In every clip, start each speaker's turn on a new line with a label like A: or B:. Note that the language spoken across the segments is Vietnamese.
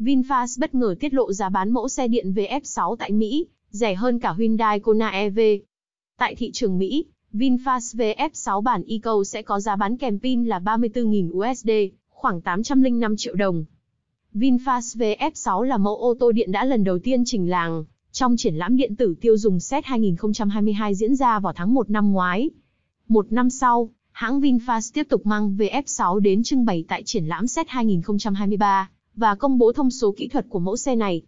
A: VinFast bất ngờ tiết lộ giá bán mẫu xe điện VF6 tại Mỹ, rẻ hơn cả Hyundai Kona EV. Tại thị trường Mỹ, VinFast VF6 bản Eco sẽ có giá bán kèm pin là 34.000 USD, khoảng 805 triệu đồng. VinFast VF6 là mẫu ô tô điện đã lần đầu tiên trình làng trong triển lãm điện tử tiêu dùng SET 2022 diễn ra vào tháng 1 năm ngoái. Một năm sau, hãng VinFast tiếp tục mang VF6 đến trưng bày tại triển lãm SET 2023 và công bố thông số kỹ thuật của mẫu xe này.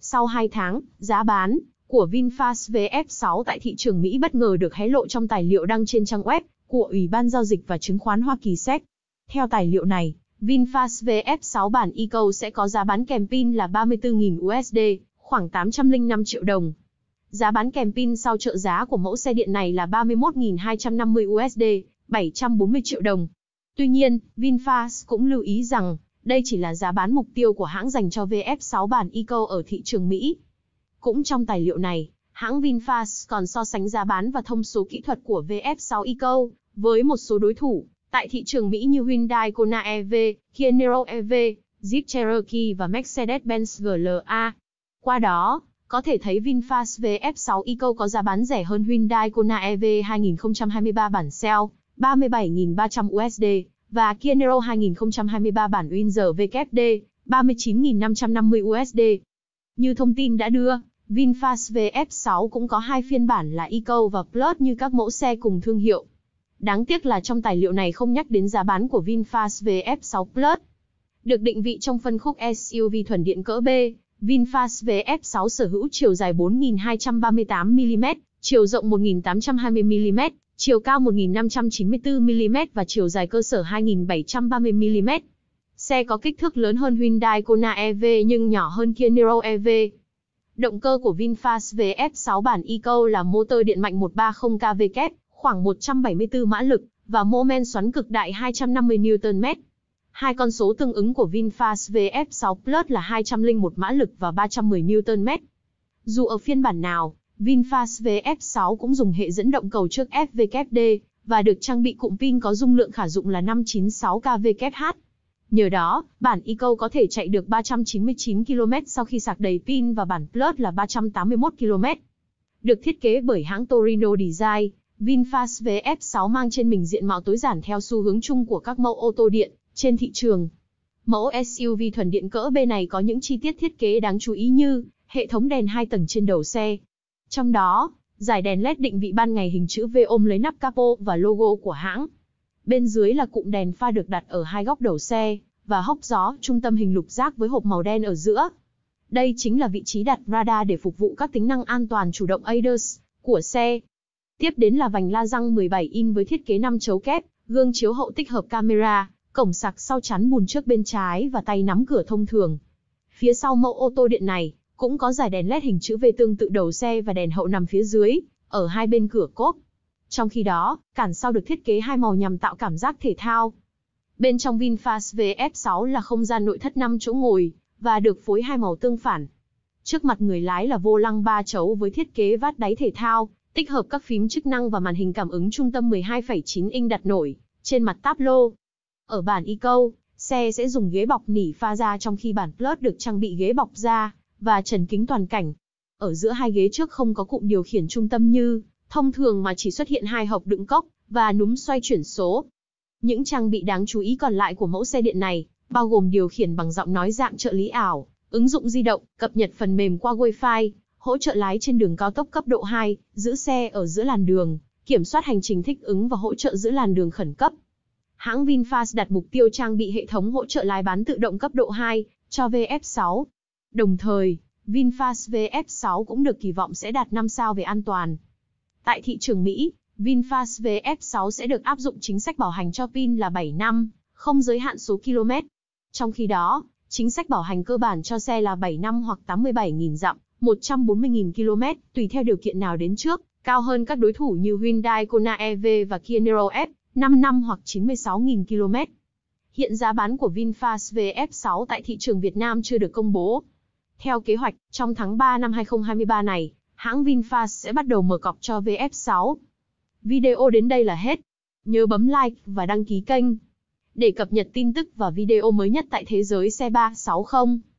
A: Sau 2 tháng, giá bán của VinFast VF6 tại thị trường Mỹ bất ngờ được hé lộ trong tài liệu đăng trên trang web của Ủy ban Giao dịch và Chứng khoán Hoa Kỳ SEC. Theo tài liệu này, VinFast VF6 bản Eco sẽ có giá bán kèm pin là 34.000 USD, khoảng 805 triệu đồng. Giá bán kèm pin sau trợ giá của mẫu xe điện này là 31.250 USD, 740 triệu đồng. Tuy nhiên, VinFast cũng lưu ý rằng, đây chỉ là giá bán mục tiêu của hãng dành cho VF6 bản Eco ở thị trường Mỹ. Cũng trong tài liệu này, hãng VinFast còn so sánh giá bán và thông số kỹ thuật của VF6 Eco với một số đối thủ tại thị trường Mỹ như Hyundai Kona EV, Kia Niro EV, Jeep Cherokee và Mercedes-Benz GLA. Qua đó, có thể thấy VinFast VF6 Eco có giá bán rẻ hơn Hyundai Kona EV 2023 bản sale 37.300 USD và Kia Niro 2023 bản Windsor WD 39.550 USD. Như thông tin đã đưa, VinFast VF6 cũng có hai phiên bản là Eco và Plus như các mẫu xe cùng thương hiệu. Đáng tiếc là trong tài liệu này không nhắc đến giá bán của VinFast VF6 Plus. Được định vị trong phân khúc SUV thuần điện cỡ B, VinFast VF6 sở hữu chiều dài 4.238 mm, chiều rộng 1.820 mm, chiều cao 1.594mm và chiều dài cơ sở 2.730mm. Xe có kích thước lớn hơn Hyundai Kona EV nhưng nhỏ hơn Kia Niro EV. Động cơ của VinFast VF6 bản Eco là motor điện mạnh 130 kW, khoảng 174 mã lực và mô men xoắn cực đại 250 Nm. Hai con số tương ứng của VinFast VF6 Plus là 201 mã lực và 310 Nm. Dù ở phiên bản nào, VinFast VF6 cũng dùng hệ dẫn động cầu trước FWD và được trang bị cụm pin có dung lượng khả dụng là 596 kWh. Nhờ đó, bản Eco có thể chạy được 399 km sau khi sạc đầy pin và bản Plus là 381 km. Được thiết kế bởi hãng Torino Design, VinFast VF6 mang trên mình diện mạo tối giản theo xu hướng chung của các mẫu ô tô điện trên thị trường. Mẫu SUV thuần điện cỡ B này có những chi tiết thiết kế đáng chú ý như hệ thống đèn hai tầng trên đầu xe, trong đó, giải đèn LED định vị ban ngày hình chữ V ôm lấy nắp capo và logo của hãng. Bên dưới là cụm đèn pha được đặt ở hai góc đầu xe và hốc gió trung tâm hình lục giác với hộp màu đen ở giữa. Đây chính là vị trí đặt radar để phục vụ các tính năng an toàn chủ động ADAS của xe. Tiếp đến là vành la răng 17 in với thiết kế 5 chấu kép, gương chiếu hậu tích hợp camera, cổng sạc sau chắn bùn trước bên trái và tay nắm cửa thông thường. Phía sau mẫu ô tô điện này, cũng có giải đèn led hình chữ V tương tự đầu xe và đèn hậu nằm phía dưới, ở hai bên cửa cốp. Trong khi đó, cản sau được thiết kế hai màu nhằm tạo cảm giác thể thao. Bên trong VinFast VF6 là không gian nội thất 5 chỗ ngồi và được phối hai màu tương phản. Trước mặt người lái là vô lăng ba chấu với thiết kế vát đáy thể thao, tích hợp các phím chức năng và màn hình cảm ứng trung tâm 12,9 inch đặt nổi trên mặt táp lô. Ở bản Eco, xe sẽ dùng ghế bọc nỉ pha ra trong khi bản Plus được trang bị ghế bọc da và Trần Kính toàn cảnh. Ở giữa hai ghế trước không có cụm điều khiển trung tâm như thông thường mà chỉ xuất hiện hai hộp đựng cốc và núm xoay chuyển số. Những trang bị đáng chú ý còn lại của mẫu xe điện này bao gồm điều khiển bằng giọng nói dạng trợ lý ảo, ứng dụng di động, cập nhật phần mềm qua Wi-Fi, hỗ trợ lái trên đường cao tốc cấp độ 2, giữ xe ở giữa làn đường, kiểm soát hành trình thích ứng và hỗ trợ giữ làn đường khẩn cấp. Hãng VinFast đặt mục tiêu trang bị hệ thống hỗ trợ lái bán tự động cấp độ 2 cho VF6 Đồng thời, VinFast VF6 cũng được kỳ vọng sẽ đạt 5 sao về an toàn. Tại thị trường Mỹ, VinFast VF6 sẽ được áp dụng chính sách bảo hành cho pin là 7 năm, không giới hạn số km. Trong khi đó, chính sách bảo hành cơ bản cho xe là 7 năm hoặc 87.000 dặm, 140.000 km, tùy theo điều kiện nào đến trước, cao hơn các đối thủ như Hyundai Kona EV và Kia Niro F, 5 năm hoặc 96.000 km. Hiện giá bán của VinFast VF6 tại thị trường Việt Nam chưa được công bố. Theo kế hoạch, trong tháng 3 năm 2023 này, hãng VinFast sẽ bắt đầu mở cọc cho VF6. Video đến đây là hết. Nhớ bấm like và đăng ký kênh để cập nhật tin tức và video mới nhất tại thế giới xe 360.